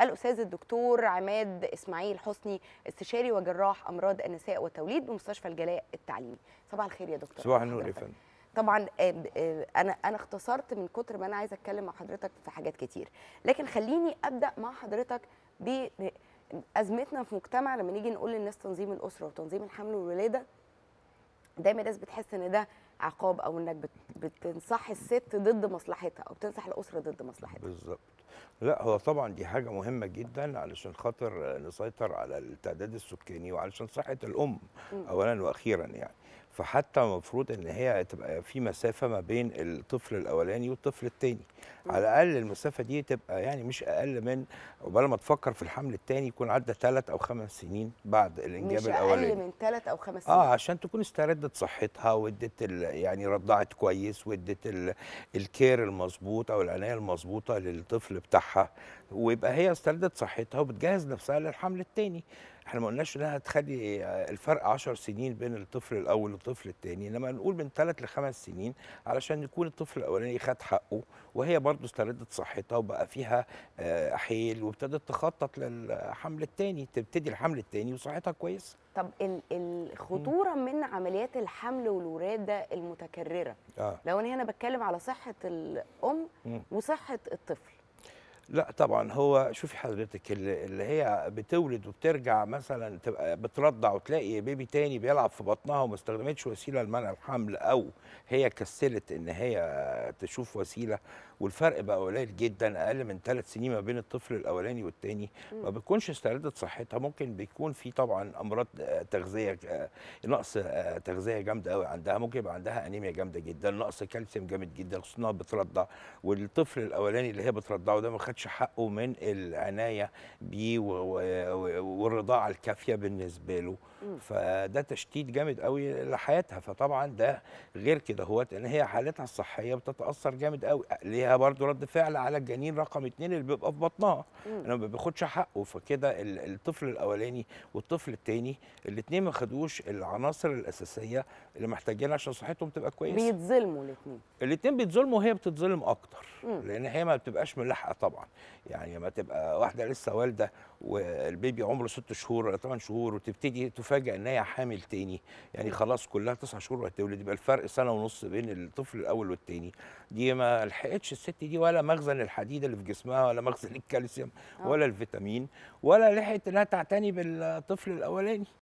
الاستاذ الدكتور عماد اسماعيل حسني استشاري وجراح امراض النساء والتوليد بمستشفى الجلاء التعليمي صباح الخير يا دكتور صباح النور يا فندم طبعا آه، آه، انا انا اختصرت من كتر ما انا عايزه اتكلم مع حضرتك في حاجات كتير لكن خليني ابدا مع حضرتك بازمتنا في مجتمع لما نيجي نقول للناس تنظيم الاسره وتنظيم الحمل والولاده دايما الناس بتحس ان ده عقاب او انك بتنصح الست ضد مصلحتها او بتنصح الاسره ضد مصلحتها بالظبط لا هو طبعا دي حاجه مهمه جدا علشان خاطر نسيطر على التعداد السكاني وعلشان صحه الام اولا واخيرا يعني فحتى المفروض ان هي تبقى في مسافه ما بين الطفل الاولاني والطفل الثاني على الاقل المسافه دي تبقى يعني مش اقل من قبل ما تفكر في الحمل الثاني يكون عدى ثلاث او خمس سنين بعد الانجاب الاولاني مش اقل من ثلاث او خمس آه، سنين اه عشان تكون استردت صحتها وادت يعني رضعت كويس وادت الكير المظبوط او العنايه المظبوطه للطفل بتاعها ويبقى هي استردت صحتها وبتجهز نفسها للحمل الثاني احنا ما قلناش انها تخلي الفرق 10 سنين بين الطفل الاول والطفل الثاني انما نقول من 3 لخمس سنين علشان يكون الطفل الاولاني خد حقه وهي برضه استردت صحتها وبقى فيها آه، حيل وابتدت تخطط للحمل الثاني تبتدي الحمل الثاني وصحتها كويسه طب الخطوره من عمليات الحمل والوراده المتكرره آه. لو انا هنا بتكلم على صحه الام وصحه الطفل لا طبعا هو شوفي حضرتك اللي هي بتولد وبترجع مثلا تبقى بترضع وتلاقي بيبي تاني بيلعب في بطنها وما استخدمتش وسيله لمنع الحمل او هي كسلت ان هي تشوف وسيله والفرق بقى قليل جدا اقل من ثلاث سنين ما بين الطفل الاولاني والتاني ما بتكونش استعدت صحتها ممكن بيكون في طبعا امراض آه، تغذيه آه، نقص آه، تغذيه جامده قوي عندها ممكن يبقى عندها انيميا جامده جدا نقص كالسيوم جامد جدا خصوصا انها بترضع والطفل الاولاني اللي هي بترضعه ده ما خدش حقه من العنايه بيه والرضاعه الكافيه بالنسبه له فده تشتيت جامد قوي لحياتها فطبعا ده غير كده هو ان هي حالتها الصحيه بتتاثر جامد قوي ليها برضو رد فعل على الجنين رقم اتنين اللي بيبقى في بطنها انه ما بياخدش حقه فكده الطفل الاولاني والطفل الثاني الاثنين ما خدوش العناصر الاساسيه اللي محتاجينها عشان صحتهم تبقى كويسه بيتظلموا الاثنين الاثنين بيتظلموا وهي بتتظلم اكتر مم. لان هي ما بتبقاش ملاحقه طبعا يعني ما تبقى واحده لسه والده والبيبي عمره ست شهور ولا ثمان شهور وتبتدي تفاجئ ان هي حامل تاني يعني خلاص كلها تسع شهور وهتولد يبقى الفرق سنه ونص بين الطفل الاول والتاني دي ما لحقتش الست دي ولا مخزن الحديد اللي في جسمها ولا مخزن الكالسيوم آه. ولا الفيتامين ولا لحقت انها تعتني بالطفل الاولاني